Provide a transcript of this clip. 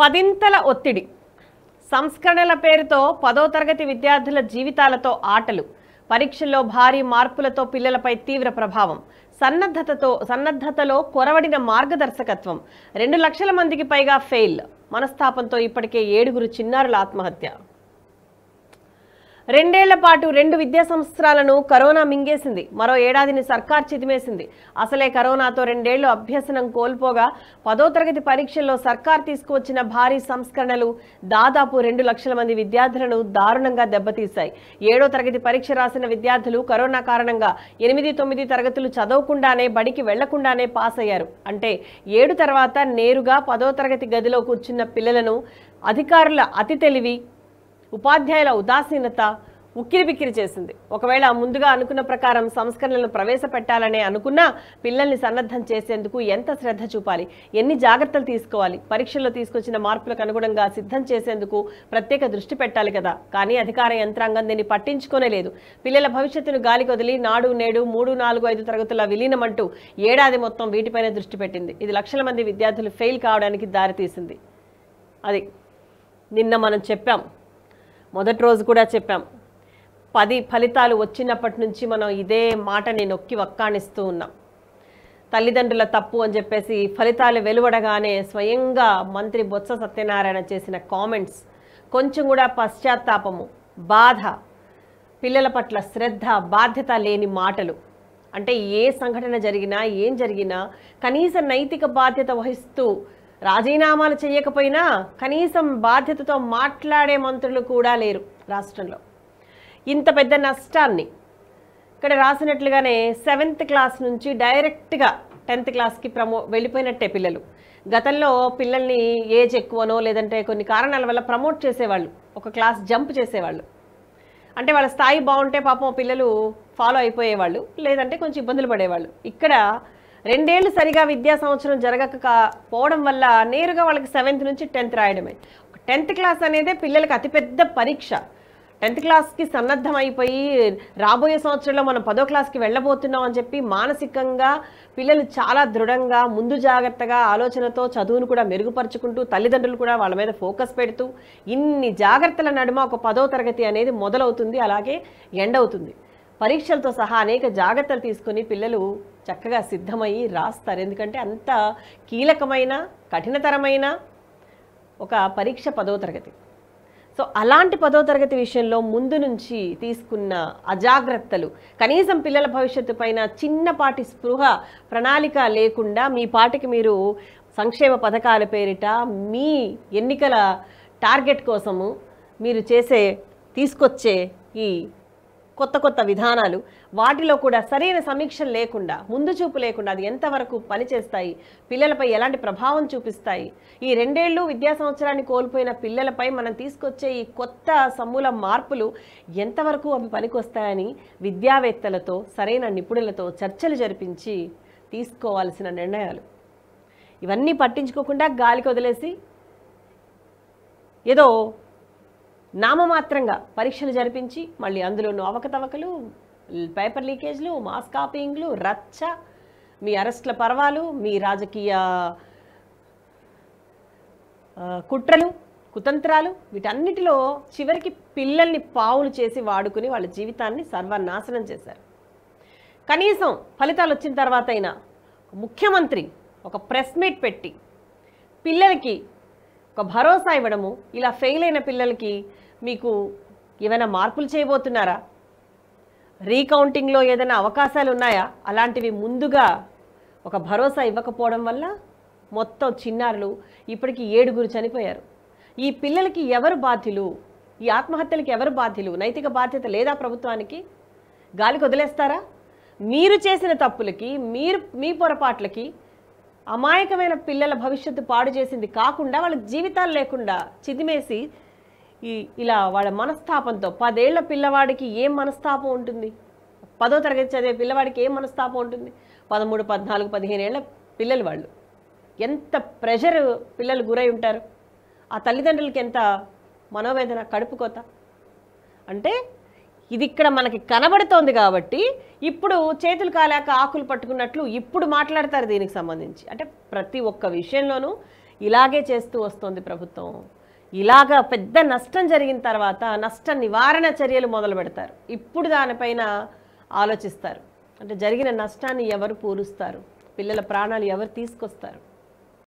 పదింతల ఒత్తిడి సంస్కరణల పేరుతో పదో తరగతి విద్యార్థుల జీవితాలతో ఆటలు పరీక్షల్లో భారీ మార్పులతో పిల్లలపై తీవ్ర ప్రభావం సన్నద్ధతతో సన్నద్ధతలో కొరవడిన మార్గదర్శకత్వం రెండు లక్షల మందికి పైగా ఫెయిల్ మనస్తాపంతో ఇప్పటికే ఏడుగురు చిన్నారుల ఆత్మహత్య రెండేళ్ల పాటు రెండు విద్యా సంవత్సరాలను కరోనా మింగేసింది మరో ఏడాదిని సర్కార్ చితిమేసింది అసలే కరోనాతో రెండేళ్లు అభ్యసనం కోల్పోగా పదో తరగతి పరీక్షల్లో సర్కార్ తీసుకువచ్చిన భారీ సంస్కరణలు దాదాపు రెండు లక్షల మంది విద్యార్థులను దారుణంగా దెబ్బతీశాయి ఏడో తరగతి పరీక్ష రాసిన విద్యార్థులు కరోనా కారణంగా ఎనిమిది తొమ్మిది తరగతులు చదవకుండానే బడికి వెళ్లకుండానే పాస్ అయ్యారు అంటే ఏడు తర్వాత నేరుగా పదో తరగతి గదిలో కూర్చున్న పిల్లలను అధికారుల అతి తెలివి ఉపాధ్యాయుల ఉదాసీనత ఉక్కిరిబిక్కిరి చేసింది ఒకవేళ ముందుగా అనుకున్న ప్రకారం సంస్కరణలను ప్రవేశపెట్టాలనే అనుకున్నా పిల్లల్ని సన్నద్ధం చేసేందుకు ఎంత శ్రద్ధ చూపాలి ఎన్ని జాగ్రత్తలు తీసుకోవాలి పరీక్షల్లో తీసుకొచ్చిన మార్పులకు అనుగుణంగా సిద్ధం చేసేందుకు ప్రత్యేక దృష్టి పెట్టాలి కదా కానీ అధికార యంత్రాంగం దీన్ని పట్టించుకోనే లేదు పిల్లల భవిష్యత్తును గాలి నాడు నేడు మూడు నాలుగు ఐదు తరగతుల విలీనమంటూ ఏడాది మొత్తం వీటిపైనే దృష్టి పెట్టింది ఇది లక్షల మంది విద్యార్థులు ఫెయిల్ కావడానికి దారితీసింది అది నిన్న మనం చెప్పాం మొదటి రోజు కూడా చెప్పాం పది ఫలితాలు వచ్చినప్పటి నుంచి మనం ఇదే మాటని నొక్కి వక్కాణిస్తూ ఉన్నాం తల్లిదండ్రుల తప్పు అని చెప్పేసి ఫలితాలు వెలువడగానే స్వయంగా మంత్రి బొత్స సత్యనారాయణ చేసిన కామెంట్స్ కొంచెం కూడా పశ్చాత్తాపము బాధ పిల్లల పట్ల శ్రద్ధ బాధ్యత లేని మాటలు అంటే ఏ సంఘటన జరిగినా ఏం జరిగినా కనీస నైతిక బాధ్యత వహిస్తూ రాజీనామాలు చేయకపోయినా కనీసం బాధ్యతతో మాట్లాడే మంత్రులు కూడా లేరు రాష్ట్రంలో ఇంత పెద్ద నష్టాన్ని ఇక్కడ రాసినట్లుగానే సెవెంత్ క్లాస్ నుంచి డైరెక్ట్గా టెన్త్ క్లాస్కి ప్రమో వెళ్ళిపోయినట్టే పిల్లలు గతంలో పిల్లల్ని ఏజ్ ఎక్కువనో లేదంటే కొన్ని కారణాల వల్ల ప్రమోట్ చేసేవాళ్ళు ఒక క్లాస్ జంప్ చేసేవాళ్ళు అంటే వాళ్ళ స్థాయి బాగుంటే పాపం పిల్లలు ఫాలో అయిపోయేవాళ్ళు లేదంటే కొంచెం ఇబ్బందులు పడేవాళ్ళు ఇక్కడ రెండేళ్లు సరిగా విద్యా సంవత్సరం జరగకపోవడం వల్ల నేరుగా వాళ్ళకి సెవెంత్ నుంచి టెన్త్ రాయడమే టెన్త్ క్లాస్ అనేదే పిల్లలకి అతిపెద్ద పరీక్ష టెన్త్ క్లాస్కి సన్నద్ధం అయిపోయి రాబోయే సంవత్సరంలో మనం పదో క్లాస్కి వెళ్ళబోతున్నాం అని చెప్పి మానసికంగా పిల్లలు చాలా దృఢంగా ముందు జాగ్రత్తగా ఆలోచనతో చదువును కూడా మెరుగుపరుచుకుంటూ తల్లిదండ్రులు కూడా వాళ్ళ మీద ఫోకస్ పెడుతూ ఇన్ని జాగ్రత్తల నడుమ ఒక పదో తరగతి అనేది మొదలవుతుంది అలాగే ఎండవుతుంది పరీక్షలతో సహా అనేక జాగ్రత్తలు తీసుకుని పిల్లలు చక్కగా సిద్ధమయ్యి రాస్తారు ఎందుకంటే అంత కీలకమైన కఠినతరమైన ఒక పరీక్ష పదో తరగతి సో అలాంటి పదో తరగతి విషయంలో ముందు నుంచి తీసుకున్న అజాగ్రత్తలు కనీసం పిల్లల భవిష్యత్తు పైన చిన్నపాటి స్పృహ ప్రణాళిక లేకుండా మీ పాటికి మీరు సంక్షేమ పథకాల పేరిట మీ ఎన్నికల టార్గెట్ కోసము మీరు చేసే తీసుకొచ్చే ఈ కొత్త కొత్త విధానాలు వాటిలో కూడా సరైన సమీక్ష లేకుండా ముందు చూపు లేకుండా అది ఎంతవరకు పనిచేస్తాయి పిల్లలపై ఎలాంటి ప్రభావం చూపిస్తాయి ఈ రెండేళ్లు విద్యా సంవత్సరాన్ని కోల్పోయిన పిల్లలపై మనం తీసుకొచ్చే ఈ కొత్త సమూల మార్పులు ఎంతవరకు అవి పనికొస్తాయని విద్యావేత్తలతో సరైన నిపుణులతో చర్చలు జరిపించి తీసుకోవాల్సిన నిర్ణయాలు ఇవన్నీ పట్టించుకోకుండా గాలికి వదిలేసి ఏదో నామమాత్రంగా పరీక్షలు జరిపించి మళ్ళీ అందులోనూ అవకతవకలు పేపర్ లీకేజ్లు మాస్ కాపీయింగ్లు రచ్చ మీ అరెస్ట్ల పర్వాలు మీ రాజకీయ కుట్రలు కుతంత్రాలు వీటన్నిటిలో చివరికి పిల్లల్ని పావులు చేసి వాడుకుని వాళ్ళ జీవితాన్ని సర్వనాశనం చేశారు కనీసం ఫలితాలు వచ్చిన తర్వాత అయినా ముఖ్యమంత్రి ఒక ప్రెస్ మీట్ పెట్టి పిల్లలకి ఒక భరోసా ఇవ్వడము ఇలా ఫెయిల్ అయిన పిల్లలకి మీకు ఏమైనా మార్పులు చేయబోతున్నారా రీకౌంటింగ్లో ఏదైనా అవకాశాలు ఉన్నాయా అలాంటివి ముందుగా ఒక భరోసా ఇవ్వకపోవడం వల్ల మొత్తం చిన్నారులు ఇప్పటికీ ఏడుగురు చనిపోయారు ఈ పిల్లలకి ఎవరు బాధ్యులు ఈ ఆత్మహత్యలకి ఎవరు బాధ్యులు నైతిక బాధ్యత లేదా ప్రభుత్వానికి గాలికి వదిలేస్తారా మీరు చేసిన తప్పులకి మీరు మీ పొరపాట్లకి అమాయకమైన పిల్లల భవిష్యత్తు పాడు చేసింది కాకుండా వాళ్ళకి జీవితాలు లేకుండా చితిమేసి ఈ ఇలా వాళ్ళ మనస్తాపంతో పదేళ్ల పిల్లవాడికి ఏం మనస్తాపం ఉంటుంది పదో తరగతి చదివే పిల్లవాడికి ఏం మనస్తాపం ఉంటుంది పదమూడు పద్నాలుగు పదిహేను ఏళ్ళ పిల్లలు వాళ్ళు ఎంత ప్రెషరు పిల్లలు గురై ఉంటారు ఆ తల్లిదండ్రులకి ఎంత మనోవేదన కడుపుకోత అంటే ఇది ఇక్కడ మనకి కనబడుతోంది కాబట్టి ఇప్పుడు చేతులు కాలేక ఆకులు పట్టుకున్నట్లు ఇప్పుడు మాట్లాడతారు దీనికి సంబంధించి అంటే ప్రతి ఒక్క విషయంలోనూ ఇలాగే చేస్తూ వస్తుంది ప్రభుత్వం ఇలాగా పెద్ద నష్టం జరిగిన తర్వాత నష్ట నివారణ చర్యలు మొదలు పెడతారు ఇప్పుడు దానిపైన ఆలోచిస్తారు అంటే జరిగిన నష్టాన్ని ఎవరు పూరుస్తారు పిల్లల ప్రాణాలు ఎవరు తీసుకొస్తారు